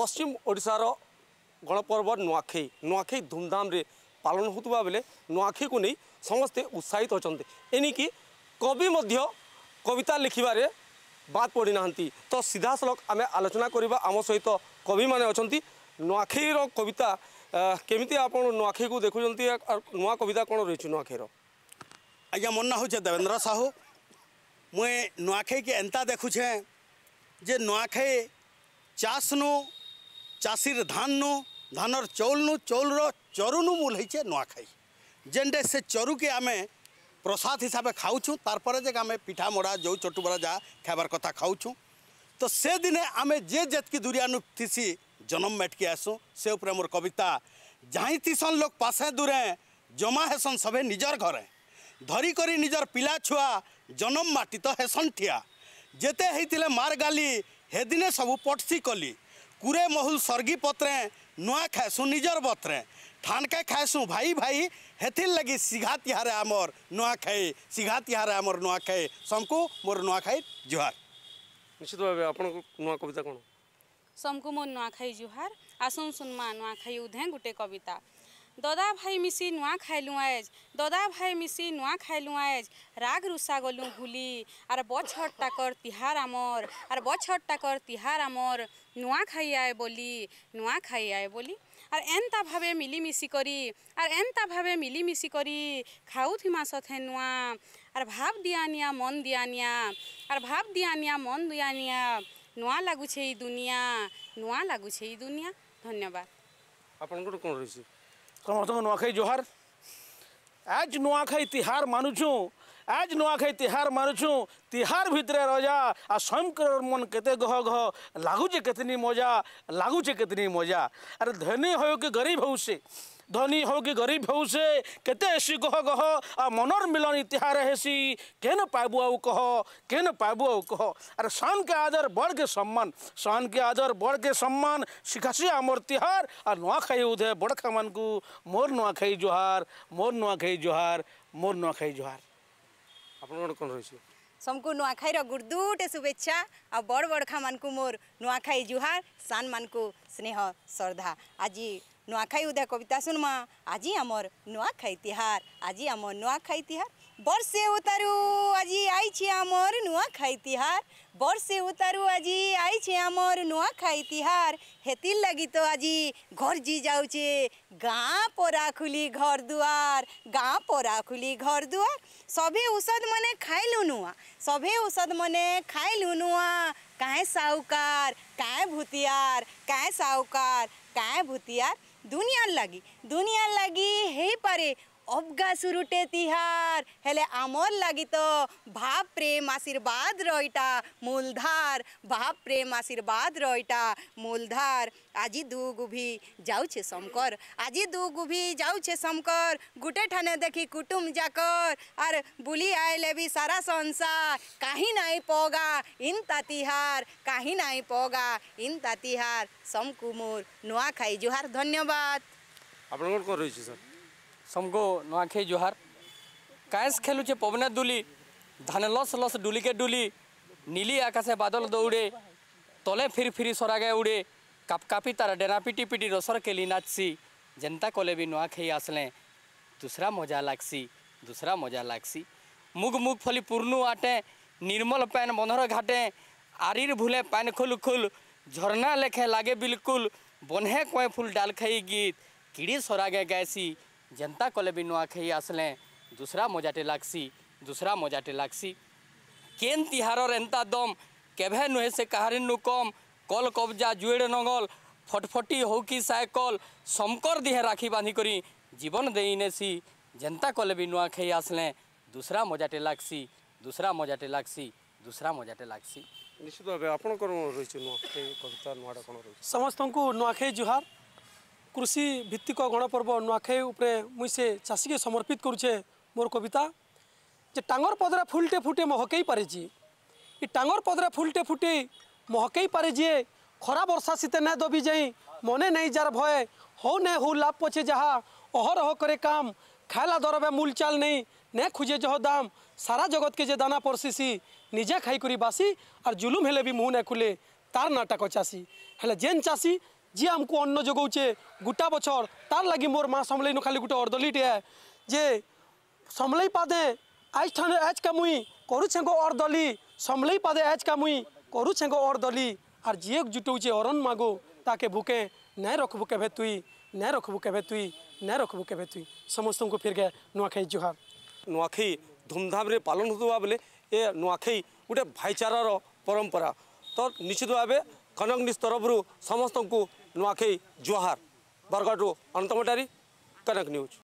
পশ্চিম ওড়িশার গণপর্ব নূয়াখাই নূয়াখাই ধুমধামে পালন হওয়া বেলে নূয়াখাইকু নেই সমস্তে উৎসাহিত অনেক এনিকি কবি মধ্য কবিতা লিখবার বাদ পড়ি না তো সিধাসলখ আমি আলোচনা করা আম সহিত কবি মানে অনেক নূয়াখাইর কবিতা কেমিতি আপনার নূয়াখাইকু দেখুম নূয়া কবিতা কোণ রয়েছে নূয়াখাইর আজ্ঞা মো না হচ্ছে দেবেন্দ্র সাহু মুই নূয়াখাইকে এন্তা দেখুছে যে নূয়াখাই চাষনু चाषी धान नु धान चौल नु चौल चरु नु मूल हो नुआखाई जेनटे से चरु के आम प्रसाद हिसाब से खाऊ तारे आम पिठा मड़ा जो चटुबरा जा खाबार कथा खाऊ तो से दिन आम जे जेक दूरिया थी जन्म मेटके आसूँ से उपरे मोर कविता जाइसन लोक पासे दूरे जमा हेसन सभी निजर घरे धरिकर निजर पिला छुआ जन्म माटी तो हेसन ठिया जिते हेते मार गाली हेदिने सब पटसी कली कुरे महुल सर्गी पत्रे नुआ खाएसुँ निजर बत्रे ठानके खाएसुँ भाई भाई हेथिर लगी सीघा तिहार आमर नुआखाई सीघा तिहार आमर नुआखाई सबको मोर नुआखाई जुहार निश्चित भाव आप नुआ कविता कौन सबको मोर नुआखाई जुहार आसन सुनमा नुआखाई उधे गोटे कविता দদা ভাই মিশি নূয়া খাইলু আজ দদা ভাই মিশি নূয়া খাইলু আজ রাগ রুষা গলু ভুলি আর বছর তাকর তিহার আমর আর বছর তাকর তিহার আমর নূয়া খাই আয় বলি নূয়া খাই আয় বলি আর এনতা ভাবে মিলিমিশি করি আর এনতা ভাবে মিলিমিশি করি খাউথিমা সথে নুয়া আর ভাব দিয়ানিয়া মন দিয়ানিয়া আর ভাব দিয়ানিয়া মন দিয়ানিয়া নূয়া লাগুছে এই দুনিয়া নূয়া লাগুছে এই দুনিয়া ধন্যবাদ আপনার কোন রয়েছে ସମସ୍ତଙ୍କୁ ନୂଆଖାଇ ଜୁହାର ଆଜ୍ ନୂଆଖାଇ ତିହାର ମାନୁଛୁଁ আজ নয়াখাই তিহার মানুছু তিহার ভিতরে রজা আর স্বয়ংকর মন কেতে গহ গহ লাগুছে কেতনি মজা লাগুছে কেতনি মজা আরে ধনী হয় কি গরিব হউছে धनी हो कि गरीब हो से केते ऐसी कह कह आ मनोर मिलन इतिहास है केन पाबू आउ कह केन पाबू आउ कह अरे शान के आदर बड़ के सम्मान शान के आदर बड़ के सम्मान शिखासी आमर तिहार आ नुआखाई उदय बड़खा मान को मोर नुआखाई जोहार मोर नुआखाई जोहार मोर नुआखाई जोहार आप सबको नुआखाई रुर्दुटे शुभे आ बड़ बड़खा मान को मोर नुआखाई जुहार सान मान को स्नेह श्रद्धा आज नुआखाई उदय कविता सुनमा आज आमर नुआखाई तिहार आज आमर नुआखाई तिहार बर्षे उतारू आज आई आमर नुआखाई तिहार बर्षे उतारू आज आई आमर नुआखाई तिहार हेतिर लगी तो आज घर जी जाऊे गाँ परा खुली घर दुआर गाँ परा खुली घर दुआर सभे औषध मैंने खाइलु नुआ सभे औषध मैंने खाइलु नुआ काएँ साहूकार काएँ भूतियार काएँ साहूकार काएँ भूतियार दुनिया लगी दुनिया लगी हे परे અબગા સુરુટે તિહાર હેલે આમોર લાગી તો ભાવ પ્રેમ આશીર્વાદ રહીટા મૂલધાર ભાવ પ્રેમ આશીર્વાદ રહીટા મૂલધાર আজি দু গুভি যাউছে শঙ্কর আজি দু গুভি যাউছে শঙ্কর গুটে ঠানে দেখি কুটুম যাকর আর বুলি আইলে বি সারা সংসার কাহি নাই পগা ইন তাতিহার কাহি নাই পগা ইন তাতিহার সমকুমুর নোয়াখাই জোহার ধন্যবাদ আপনার রয়েছে স্যার समगो नुआखे जोहार कैंस खेलुचे पवन डुली धान लस लस डुली के डुली नीली आकाशे बादल दौड़े तले फिर फिर सरागे उड़े काप कापी तार डेना पिटी पिटी रसर केली नाचसी जेन्ता कले भी नुआखे आसले दूसरा मजा लागसी दूसरा मजा लागसी मुग मुग फली पुरनु आटे निर्मल पैन मनोहर घाटे आरिर भूले पैन खुल खुल झरना लेखे लागे बिल्कुल बन्हे कोए फूल डाल खाई गीत किड़ी सरागे गायसी जनता कले भी नुआखाई आसले दूसरा मजाटे लागसी दूसरा मजाटे लागसी केन तिहारर एंता दम केभे नुहे से कहारी नु कम कल कब्जा जुएड़े नंगल फटफटी हो कि साइकल समकर दिहे राखी बांधी करी जीवन देनेसी जनता कले भी नुआखाई आसले दूसरा मजाटे लागसी दूसरा मजाटे लागसी दूसरा मजाटे लागसी निश्चित भाव आपणकर रही नुआखाई समस्त नुआखाई जुहार কৃষি ভিত্তিক গণপর্ব নুয়াখাই উপরে মুই সে চাষীকে সমর্পিত করছে মোর কবিতা যে টাঙ্গর পদরা ফুলটে ফুটে মহকেই পারে যে এই টাঙ্গর পদরা ফুলটে ফুটে মহকেই পারে যে খরা বর্ষা শীতে না দবি যাই মনে নেই যার ভয়ে হৌ নে হৌ লাভ পছে যাহা অহরহ করে কাম খাইলা দরবে মূল চাল নেই নে খুঁজে যহ দাম সারা জগৎকে যে দানা পরসিসি নিজে খাই করি বাসি আর জুলুম হেলে বি মুহ না খুলে তার নাটক চাষি হলে যেন চাষি যে আমি অন্ন যোগাউছে গোটা বছর তার লাগি মোর মা সমলাই নু খালি গোটে অর্দলিটে যে সমলাই পাদে আজ ঠান আজ কামুই করুছে গো অর্দলি সমলাই পাদে আজ কামুই করুছে গো অর্দলি আর যে জুটৌছে অরণ মাগো তাকে ভুকে ন্যায় রখবু কেভে তুই ন্যায় রখবু কেভে তুই ন্যায় রখবু কেভে তুই সমস্ত ফিরগে নুয়াখাই জুহার নুয়াখাই ধুমধামে পালন হওয়া বলে এ নুয়াখাই গোটে ভাইচারার পরম্পরা তো নিশ্চিত ভাবে কনক নিউজ তরফর সমস্ত नुआखै जोहार बरगढ़ रो अनंत मटारी कनक न्यूज